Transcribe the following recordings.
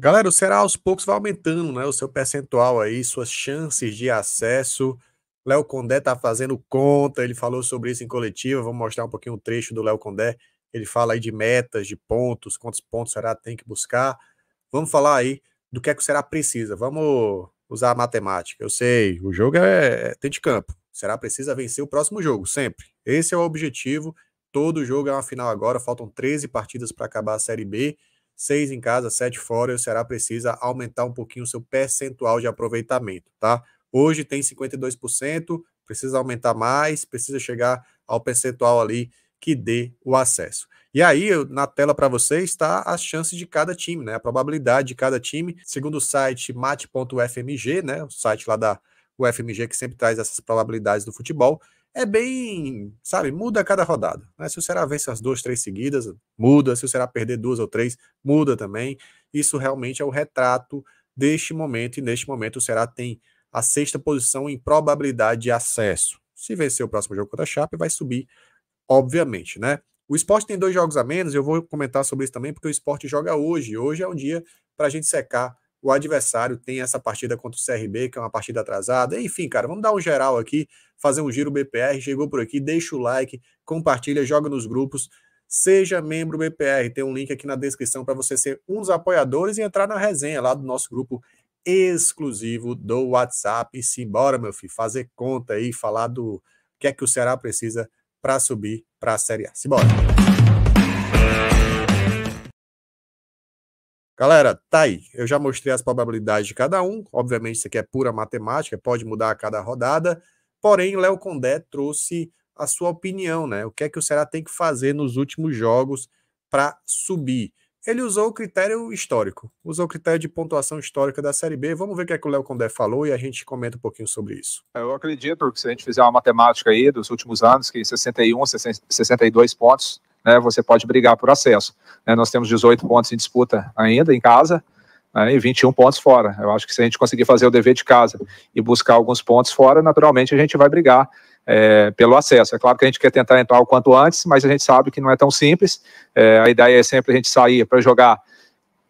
Galera, o Ceará aos poucos vai aumentando né, o seu percentual aí, suas chances de acesso. Léo Condé está fazendo conta, ele falou sobre isso em coletiva. Vamos mostrar um pouquinho o um trecho do Léo Condé. Ele fala aí de metas, de pontos, quantos pontos o Ceará tem que buscar. Vamos falar aí do que é que o Ceará precisa. Vamos usar a matemática. Eu sei, o jogo é, é tem de campo. O Ceará precisa vencer o próximo jogo, sempre. Esse é o objetivo. Todo jogo é uma final agora, faltam 13 partidas para acabar a Série B seis em casa, sete fora, e o Ceará precisa aumentar um pouquinho o seu percentual de aproveitamento, tá? Hoje tem 52%, precisa aumentar mais, precisa chegar ao percentual ali que dê o acesso. E aí, na tela para vocês, está as chances de cada time, né? A probabilidade de cada time, segundo o site mate.fmg, né? O site lá da UFMG que sempre traz essas probabilidades do futebol é bem, sabe, muda a cada rodada. Né? Se o Ceará vence as duas, três seguidas, muda. Se o Ceará perder duas ou três, muda também. Isso realmente é o retrato deste momento, e neste momento o Ceará tem a sexta posição em probabilidade de acesso. Se vencer o próximo jogo contra a Chape, vai subir, obviamente, né? O esporte tem dois jogos a menos, eu vou comentar sobre isso também, porque o esporte joga hoje. Hoje é um dia para a gente secar o adversário tem essa partida contra o CRB, que é uma partida atrasada. Enfim, cara, vamos dar um geral aqui, fazer um giro BPR. Chegou por aqui, deixa o like, compartilha, joga nos grupos. Seja membro BPR, tem um link aqui na descrição para você ser um dos apoiadores e entrar na resenha lá do nosso grupo exclusivo do WhatsApp. Simbora, meu filho, fazer conta aí, falar do que é que o Ceará precisa para subir para a Série A. Simbora! Galera, tá aí. Eu já mostrei as probabilidades de cada um. Obviamente, isso aqui é pura matemática, pode mudar a cada rodada. Porém, Léo Condé trouxe a sua opinião, né? O que é que o Ceará tem que fazer nos últimos jogos para subir? Ele usou o critério histórico, usou o critério de pontuação histórica da Série B. Vamos ver o que é que o Léo Condé falou e a gente comenta um pouquinho sobre isso. É, eu acredito que se a gente fizer uma matemática aí dos últimos anos, que 61, 62 pontos né, você pode brigar por acesso. Né, nós temos 18 pontos em disputa ainda em casa né, e 21 pontos fora. Eu acho que se a gente conseguir fazer o dever de casa e buscar alguns pontos fora, naturalmente a gente vai brigar é, pelo acesso. É claro que a gente quer tentar entrar o quanto antes, mas a gente sabe que não é tão simples. É, a ideia é sempre a gente sair para jogar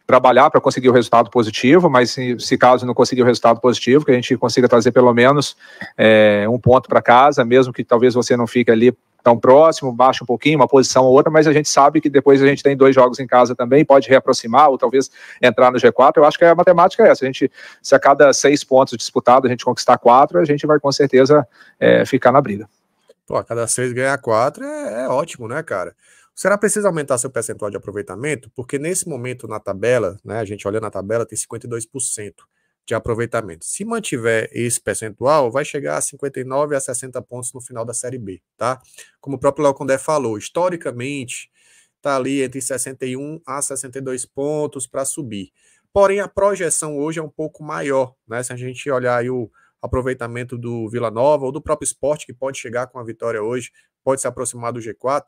trabalhar para conseguir o resultado positivo, mas se, se, caso não conseguir o resultado positivo, que a gente consiga trazer pelo menos é, um ponto para casa, mesmo que talvez você não fique ali tão próximo, baixa um pouquinho, uma posição ou outra, mas a gente sabe que depois a gente tem dois jogos em casa também, pode reaproximar ou talvez entrar no G4. Eu acho que a matemática é essa. A gente, se a cada seis pontos disputados a gente conquistar quatro, a gente vai com certeza é, ficar na briga. Pô, a cada seis ganhar quatro é, é ótimo, né, cara? Será preciso aumentar seu percentual de aproveitamento? Porque nesse momento na tabela, né, a gente olha na tabela, tem 52% de aproveitamento. Se mantiver esse percentual, vai chegar a 59 a 60 pontos no final da Série B, tá? Como o próprio Léo Condé falou, historicamente está ali entre 61 a 62 pontos para subir. Porém, a projeção hoje é um pouco maior, né? Se a gente olhar o aproveitamento do Vila Nova ou do próprio esporte, que pode chegar com a vitória hoje, pode se aproximar do G4,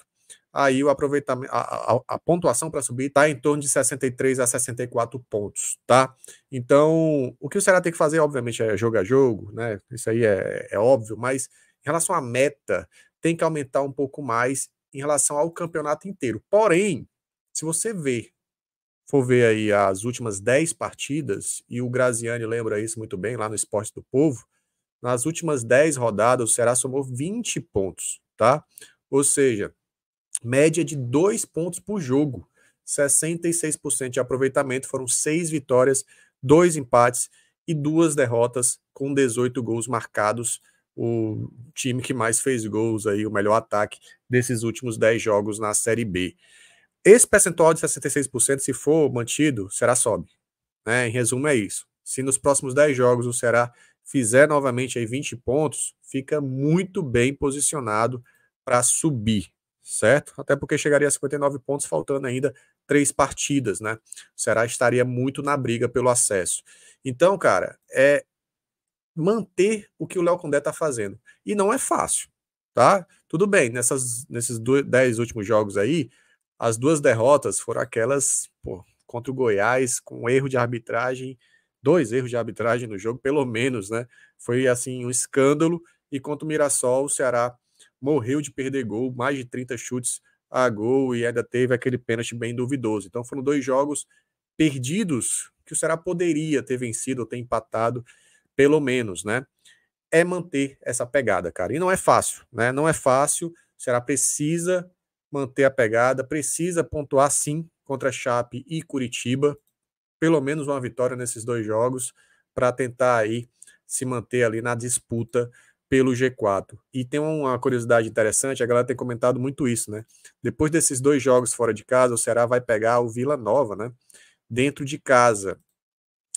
aí o aproveitamento, a, a, a pontuação para subir está em torno de 63 a 64 pontos, tá? Então, o que o Ceará tem que fazer, obviamente, é jogo a jogo, né? Isso aí é, é óbvio, mas em relação à meta, tem que aumentar um pouco mais em relação ao campeonato inteiro. Porém, se você vê, for ver aí as últimas 10 partidas, e o Graziani lembra isso muito bem lá no Esporte do Povo, nas últimas 10 rodadas o Ceará somou 20 pontos, tá? Ou seja, média de dois pontos por jogo, 66% de aproveitamento, foram seis vitórias, dois empates e duas derrotas, com 18 gols marcados. O time que mais fez gols aí, o melhor ataque desses últimos 10 jogos na Série B. Esse percentual de 66%, se for mantido, o Ceará sobe. Né? Em resumo, é isso. Se nos próximos 10 jogos o Ceará fizer novamente aí 20 pontos, fica muito bem posicionado para subir certo? Até porque chegaria a 59 pontos, faltando ainda três partidas, né? O Ceará estaria muito na briga pelo acesso. Então, cara, é manter o que o Léo Condé está fazendo. E não é fácil, tá? Tudo bem, nessas, nesses dois, dez últimos jogos aí, as duas derrotas foram aquelas pô, contra o Goiás, com um erro de arbitragem, dois erros de arbitragem no jogo, pelo menos, né? Foi assim um escândalo. E contra o Mirassol, o Ceará morreu de perder gol, mais de 30 chutes a gol e ainda teve aquele pênalti bem duvidoso. Então foram dois jogos perdidos que o Ceará poderia ter vencido ou ter empatado, pelo menos, né? É manter essa pegada, cara. E não é fácil, né? Não é fácil. O Ceará precisa manter a pegada, precisa pontuar sim contra Chape e Curitiba, pelo menos uma vitória nesses dois jogos para tentar aí se manter ali na disputa pelo G4. E tem uma curiosidade interessante, a galera tem comentado muito isso, né? Depois desses dois jogos fora de casa, o Ceará vai pegar o Vila Nova, né? Dentro de casa.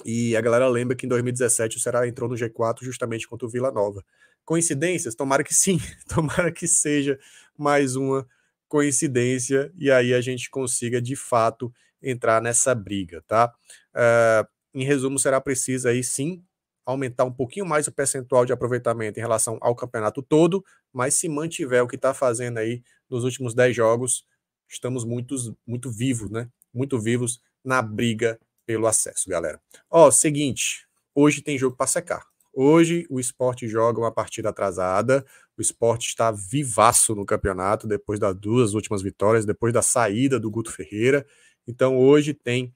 E a galera lembra que em 2017 o Ceará entrou no G4 justamente contra o Vila Nova. Coincidências? Tomara que sim, tomara que seja mais uma coincidência e aí a gente consiga de fato entrar nessa briga, tá? Uh, em resumo, será preciso aí sim aumentar um pouquinho mais o percentual de aproveitamento em relação ao campeonato todo, mas se mantiver o que está fazendo aí nos últimos 10 jogos, estamos muito muito vivos, né? Muito vivos na briga pelo acesso, galera. Ó, seguinte, hoje tem jogo para secar. Hoje o esporte joga uma partida atrasada. O esporte está vivaço no campeonato depois das duas últimas vitórias, depois da saída do Guto Ferreira. Então hoje tem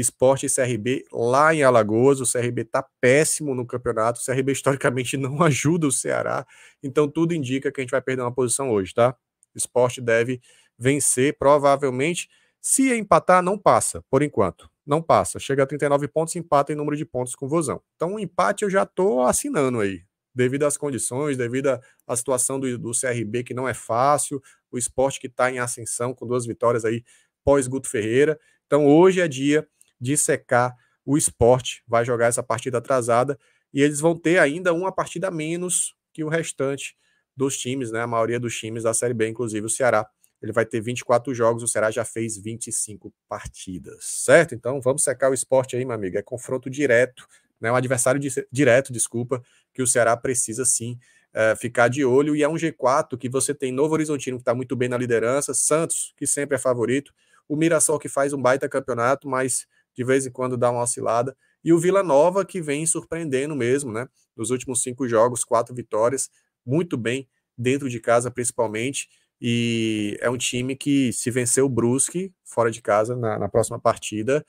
Esporte e CRB lá em Alagoas. O CRB está péssimo no campeonato. O CRB historicamente não ajuda o Ceará. Então tudo indica que a gente vai perder uma posição hoje, tá? Esporte deve vencer, provavelmente. Se empatar, não passa, por enquanto. Não passa. Chega a 39 pontos, empata em número de pontos com o Vozão. Então, o um empate eu já estou assinando aí. Devido às condições, devido à situação do, do CRB, que não é fácil, o esporte que está em ascensão, com duas vitórias aí pós-Guto Ferreira. Então, hoje é dia dissecar o esporte, vai jogar essa partida atrasada e eles vão ter ainda uma partida a menos que o restante dos times, né? A maioria dos times da Série B, inclusive o Ceará. Ele vai ter 24 jogos, o Ceará já fez 25 partidas, certo? Então vamos secar o esporte aí, meu amigo. É confronto direto, né? Um adversário de, direto, desculpa, que o Ceará precisa sim é, ficar de olho. E é um G4 que você tem Novo Horizontino, que está muito bem na liderança, Santos, que sempre é favorito, o Mirassol, que faz um baita campeonato, mas de vez em quando dá uma oscilada. E o Vila Nova, que vem surpreendendo mesmo, né? Nos últimos cinco jogos, quatro vitórias, muito bem dentro de casa, principalmente. E é um time que, se vencer o Brusque fora de casa na, na próxima partida,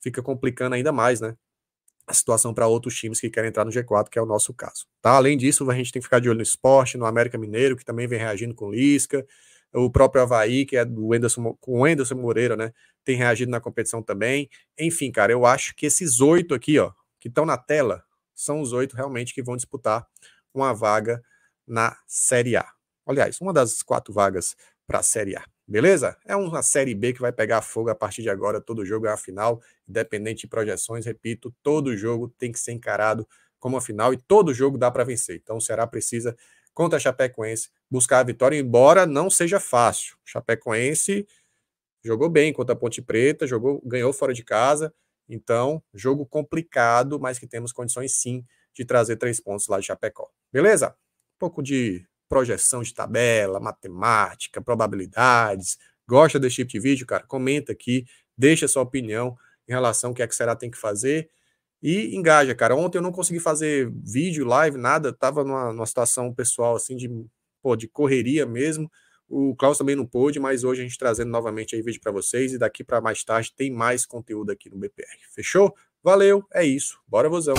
fica complicando ainda mais, né? A situação para outros times que querem entrar no G4, que é o nosso caso. Tá? Além disso, a gente tem que ficar de olho no esporte, no América Mineiro, que também vem reagindo com Lisca o próprio Havaí, que é do Anderson, com o Anderson Moreira, né? Tem reagido na competição também. Enfim, cara, eu acho que esses oito aqui, ó, que estão na tela, são os oito realmente que vão disputar uma vaga na Série A. Aliás, uma das quatro vagas para a Série A. Beleza? É uma Série B que vai pegar fogo a partir de agora. Todo jogo é a final, independente de projeções. Repito, todo jogo tem que ser encarado como a final e todo jogo dá para vencer. Então o Ceará precisa contra a Chapecoense, buscar a vitória, embora não seja fácil. Chapecoense jogou bem contra a Ponte Preta, jogou, ganhou fora de casa. Então, jogo complicado, mas que temos condições sim de trazer três pontos lá de Chapecó. Beleza? Um pouco de projeção de tabela, matemática, probabilidades. Gosta desse tipo de vídeo, cara? Comenta aqui, deixa sua opinião em relação ao que é que será tem que fazer e engaja, cara. Ontem eu não consegui fazer vídeo, live, nada. Tava numa, numa situação pessoal, assim, de, pô, de correria mesmo. O Klaus também não pôde, mas hoje a gente trazendo novamente aí vídeo para vocês. E daqui para mais tarde tem mais conteúdo aqui no BPR. Fechou? Valeu, é isso. Bora, vozão.